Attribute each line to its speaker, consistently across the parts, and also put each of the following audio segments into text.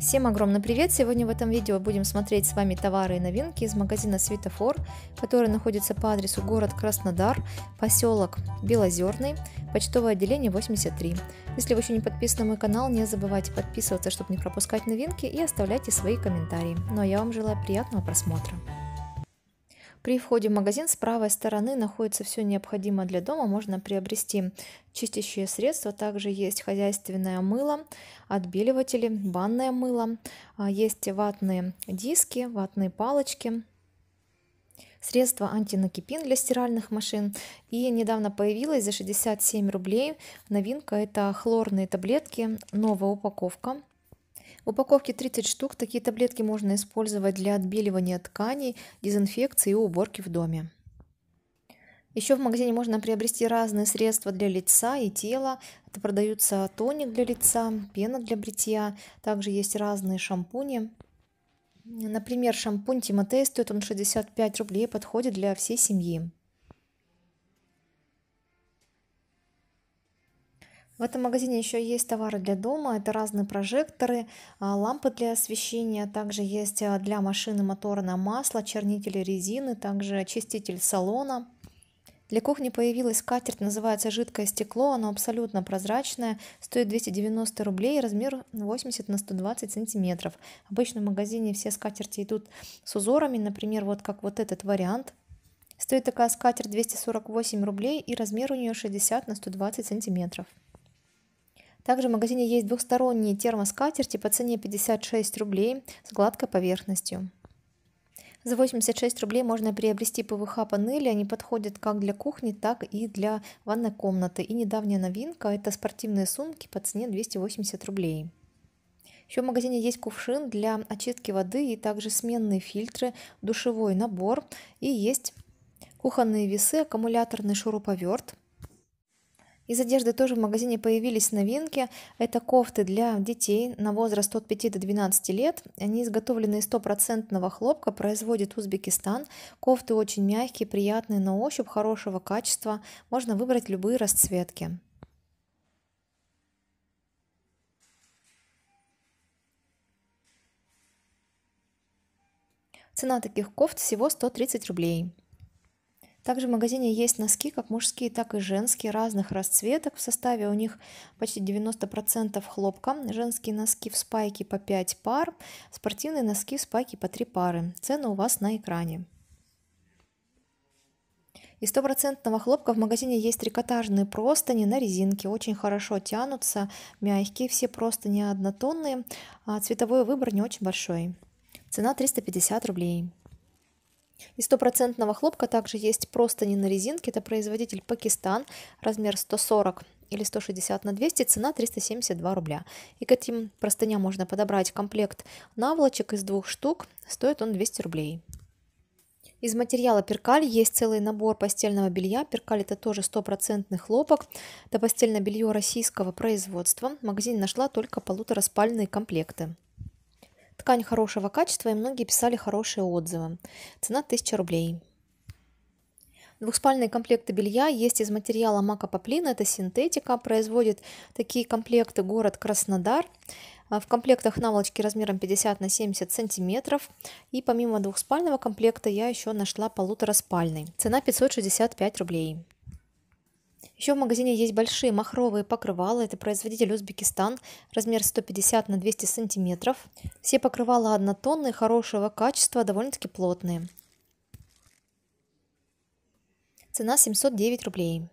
Speaker 1: Всем огромный привет! Сегодня в этом видео будем смотреть с вами товары и новинки из магазина Светофор, который находится по адресу город Краснодар, поселок Белозерный, почтовое отделение 83. Если вы еще не подписаны на мой канал, не забывайте подписываться, чтобы не пропускать новинки и оставляйте свои комментарии. Ну а я вам желаю приятного просмотра! При входе в магазин с правой стороны находится все необходимое для дома, можно приобрести чистящие средства, также есть хозяйственное мыло, отбеливатели, банное мыло, а, есть ватные диски, ватные палочки, средство антинакипин для стиральных машин. И недавно появилась за 67 рублей новинка, это хлорные таблетки, новая упаковка. В упаковке 30 штук. Такие таблетки можно использовать для отбеливания тканей, дезинфекции и уборки в доме. Еще в магазине можно приобрести разные средства для лица и тела. Это продаются тоник для лица, пена для бритья. Также есть разные шампуни. Например, шампунь Тимотей стоит он 65 рублей, подходит для всей семьи. В этом магазине еще есть товары для дома, это разные прожекторы, а, лампы для освещения, также есть а, для машины моторное масло, чернители резины, также очиститель салона. Для кухни появилась скатерть, называется жидкое стекло, оно абсолютно прозрачное, стоит 290 рублей, размер 80 на 120 сантиметров. Обычно в магазине все скатерти идут с узорами, например, вот как вот этот вариант. Стоит такая скатерть 248 рублей и размер у нее 60 на 120 сантиметров. Также в магазине есть двухсторонние термоскатерти по цене 56 рублей с гладкой поверхностью. За 86 рублей можно приобрести ПВХ-панели, они подходят как для кухни, так и для ванной комнаты. И недавняя новинка – это спортивные сумки по цене 280 рублей. Еще в магазине есть кувшин для очистки воды и также сменные фильтры, душевой набор и есть кухонные весы, аккумуляторный шуруповерт – из одежды тоже в магазине появились новинки. Это кофты для детей на возраст от 5 до 12 лет. Они изготовлены из стопроцентного хлопка, производит Узбекистан. Кофты очень мягкие, приятные на ощупь, хорошего качества. Можно выбрать любые расцветки. Цена таких кофт всего 130 рублей. Также в магазине есть носки, как мужские, так и женские, разных расцветок. В составе у них почти 90% хлопка. Женские носки в спайке по 5 пар, спортивные носки в спайке по 3 пары. Цены у вас на экране. Из стопроцентного хлопка в магазине есть трикотажные простыни на резинке. Очень хорошо тянутся, мягкие, все простыни однотонные. А цветовой выбор не очень большой. Цена 350 рублей. Из стопроцентного хлопка также есть просто не на резинке, это производитель Пакистан, размер 140 или 160 на 200, цена 372 рубля. И к этим простыням можно подобрать комплект наволочек из двух штук, стоит он 200 рублей. Из материала перкаль есть целый набор постельного белья. Перкаль это тоже стопроцентный хлопок. Это постельное белье российского производства. Магазин нашла только полутораспальные комплекты. Ткань хорошего качества, и многие писали хорошие отзывы. Цена 1000 рублей. Двухспальные комплекты белья есть из материала мака поплин, это синтетика, производит такие комплекты город Краснодар. В комплектах наволочки размером 50 на 70 сантиметров. И помимо двухспального комплекта я еще нашла полутораспальный. Цена 565 рублей. Еще в магазине есть большие махровые покрывала, это производитель Узбекистан, размер 150 на 200 сантиметров. Все покрывала однотонные, хорошего качества, довольно-таки плотные. Цена 709 рублей.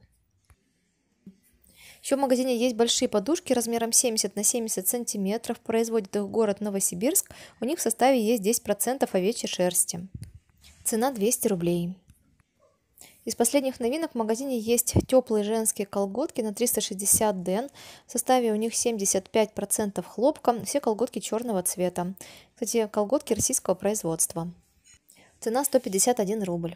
Speaker 1: Еще в магазине есть большие подушки размером 70 на 70 сантиметров. Производит их город Новосибирск. У них в составе есть 10% овечьей шерсти. Цена 200 рублей. Из последних новинок в магазине есть теплые женские колготки на 360 ден. В составе у них 75% хлопка, все колготки черного цвета. Кстати, колготки российского производства. Цена 151 рубль.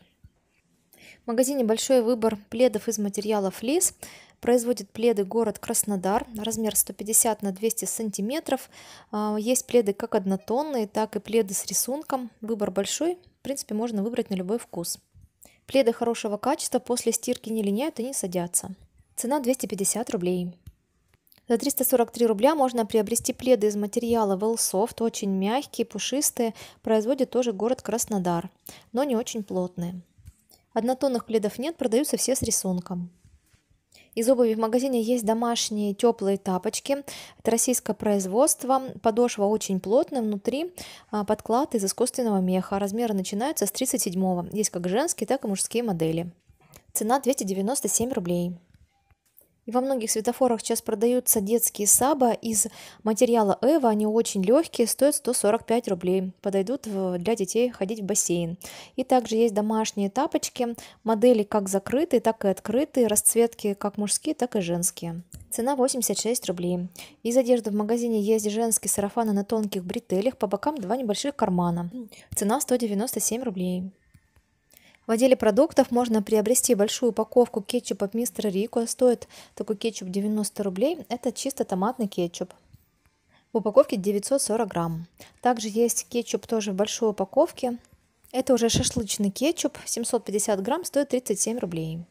Speaker 1: В магазине большой выбор пледов из материала флис. Производит пледы город Краснодар, размер 150 на 200 сантиметров. А, есть пледы как однотонные, так и пледы с рисунком. Выбор большой, в принципе, можно выбрать на любой вкус. Пледы хорошего качества после стирки не линяют и не садятся. Цена 250 рублей. За 343 рубля можно приобрести пледы из материала Wellsoft, очень мягкие, пушистые, производит тоже город Краснодар, но не очень плотные. Однотонных пледов нет, продаются все с рисунком. Из обуви в магазине есть домашние теплые тапочки. Это российское производство. Подошва очень плотная, внутри а, подклад из искусственного меха. Размеры начинаются с 37-го. Есть как женские, так и мужские модели. Цена 297 рублей. И во многих светофорах сейчас продаются детские саба из материала Эва. Они очень легкие, стоят 145 рублей. Подойдут для детей ходить в бассейн. И также есть домашние тапочки, модели как закрытые, так и открытые, расцветки как мужские, так и женские. Цена 86 рублей. Из одежды в магазине есть женские сарафаны на тонких бретелях, по бокам два небольших кармана. Цена 197 рублей. В отделе продуктов можно приобрести большую упаковку кетчупа мистера Рико. Стоит такой кетчуп 90 рублей. Это чисто томатный кетчуп. В упаковке 940 грамм. Также есть кетчуп тоже в большой упаковке. Это уже шашлычный кетчуп. 750 грамм стоит 37 рублей.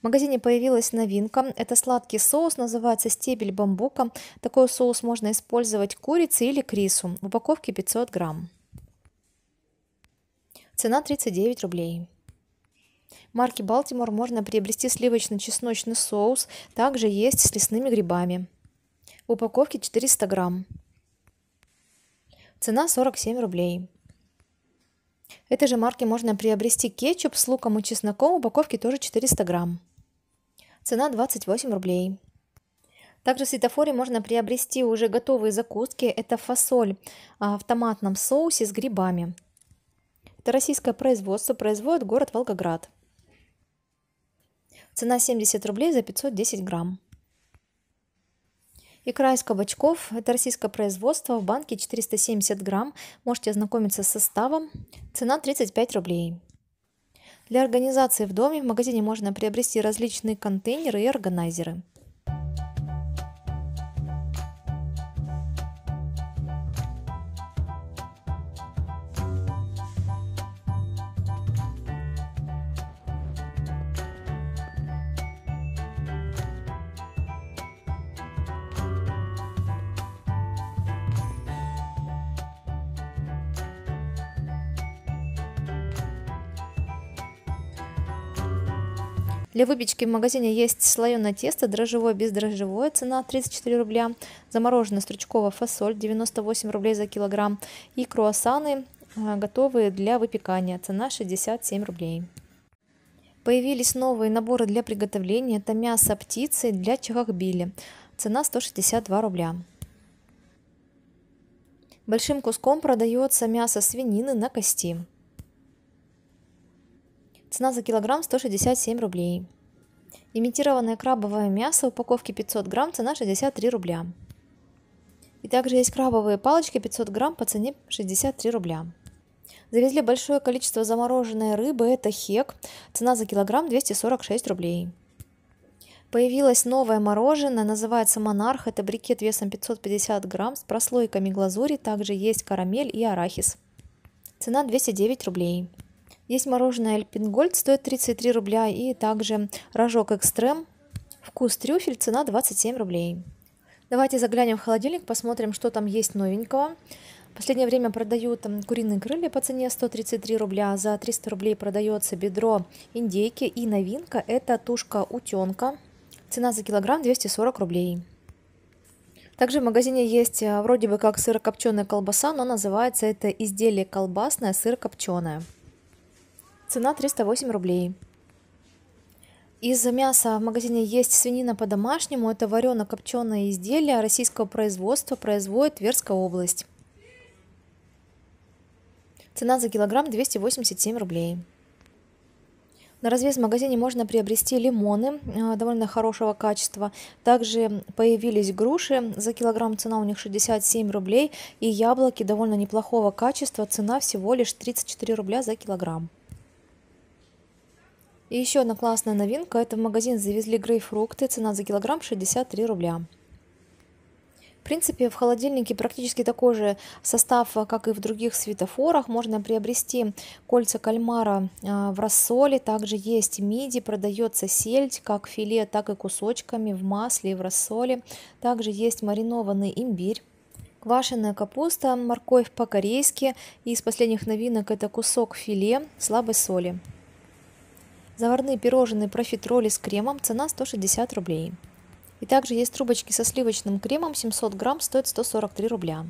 Speaker 1: В магазине появилась новинка. Это сладкий соус, называется стебель бамбука. Такой соус можно использовать курице или к рису. В упаковке 500 грамм. Цена 39 рублей. Марки «Балтимор» можно приобрести сливочно-чесночный соус, также есть с лесными грибами. В упаковке 400 грамм. Цена 47 рублей. Этой же марки можно приобрести кетчуп с луком и чесноком, в упаковке тоже 400 грамм. Цена 28 рублей. Также в светофоре можно приобрести уже готовые закуски. Это фасоль а, в томатном соусе с грибами. Это российское производство, производит город Волгоград. Цена 70 рублей за 510 грамм. Икра из кабачков. Это российское производство. В банке 470 грамм. Можете ознакомиться с составом. Цена 35 рублей. Для организации в доме в магазине можно приобрести различные контейнеры и органайзеры. Для выпечки в магазине есть слоеное тесто, дрожжевое, бездрожжевое, цена 34 рубля, замороженная стручковая фасоль 98 рублей за килограмм и круассаны э, готовые для выпекания, цена 67 рублей. Появились новые наборы для приготовления, это мясо птицы для чахахбили, цена 162 рубля. Большим куском продается мясо свинины на кости. Цена за килограмм 167 рублей. Имитированное крабовое мясо в упаковке 500 грамм, цена 63 рубля. И также есть крабовые палочки 500 грамм по цене 63 рубля. Завезли большое количество замороженной рыбы, это хек, цена за килограмм 246 рублей. Появилось новое мороженое, называется «Монарх». Это брикет весом 550 грамм с прослойками глазури. Также есть карамель и арахис. Цена 209 рублей. Есть мороженое Альпингольд Гольд, стоит 33 рубля. И также рожок Экстрем, вкус трюфель, цена 27 рублей. Давайте заглянем в холодильник, посмотрим, что там есть новенького. В последнее время продают куриные крылья по цене 133 рубля. За 300 рублей продается бедро индейки. И новинка – это тушка утенка. Цена за килограмм 240 рублей. Также в магазине есть э, вроде бы как сырокопченая колбаса, но называется это изделие колбасное сырокопченое. Цена 308 рублей. Из мяса в магазине есть свинина по-домашнему. Это варено-копченое изделие российского производства. Производит Тверская область. Цена за килограмм 287 рублей. На развес в магазине можно приобрести лимоны э, довольно хорошего качества. Также появились груши, за килограмм цена у них 67 рублей, и яблоки довольно неплохого качества, цена всего лишь 34 рубля за килограмм. И еще одна классная новинка. Это в магазин завезли грейпфрукты. Цена за килограмм 63 рубля. В принципе, в холодильнике практически такой же состав, а, как и в других светофорах. Можно приобрести кольца кальмара а, в рассоле. Также есть миди, продается сельдь, как филе, так и кусочками в масле и в рассоле. Также есть маринованный имбирь. Квашеная капуста, морковь по-корейски. И из последних новинок это кусок филе слабой соли. Заварные пирожные профитроли с кремом, цена 160 рублей. И также есть трубочки со сливочным кремом, 700 грамм, стоит 143 рубля.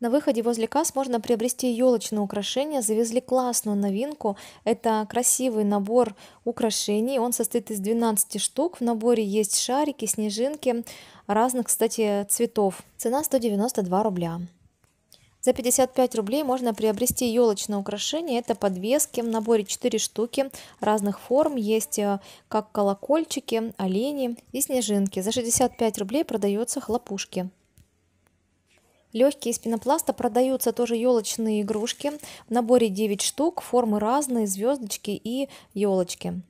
Speaker 1: На выходе возле касс можно приобрести елочные украшения. Завезли классную новинку. Это красивый набор украшений. Он состоит из 12 штук. В наборе есть шарики, снежинки разных, кстати, цветов. Цена 192 рубля. За 55 рублей можно приобрести елочное украшение. Это подвески в наборе 4 штуки разных форм. Есть э, как колокольчики, олени и снежинки. За 65 рублей продаются хлопушки. Легкие из пенопласта продаются тоже елочные игрушки. В наборе 9 штук, формы разные, звездочки и елочки.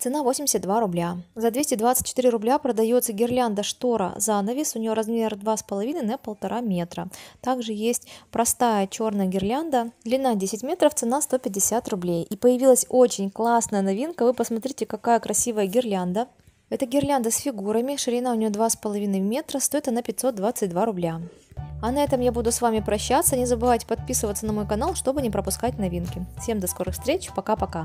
Speaker 1: Цена 82 рубля. За 224 рубля продается гирлянда штора занавес. У нее размер 2,5 на 1,5 метра. Также есть простая черная гирлянда. Длина 10 метров, цена 150 рублей. И появилась очень классная новинка. Вы посмотрите, какая красивая гирлянда. Это гирлянда с фигурами, ширина у нее 2,5 метра, стоит она 522 рубля. А на этом я буду с вами прощаться, не забывайте подписываться на мой канал, чтобы не пропускать новинки. Всем до скорых встреч, пока-пока!